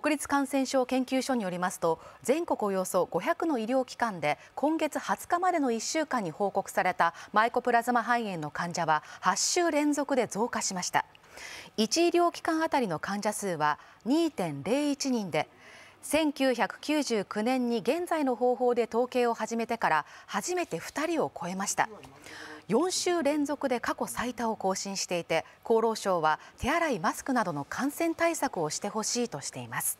国立感染症研究所によりますと全国およそ500の医療機関で今月20日までの1週間に報告されたマイコプラズマ肺炎の患者は8週連続で増加しました1医療機関あたりの患者数は2.01人で1999年に現在の方法で統計を始めてから初めて2人を超えました4週連続で過去最多を更新していて厚労省は手洗いマスクなどの感染対策をしてほしいとしています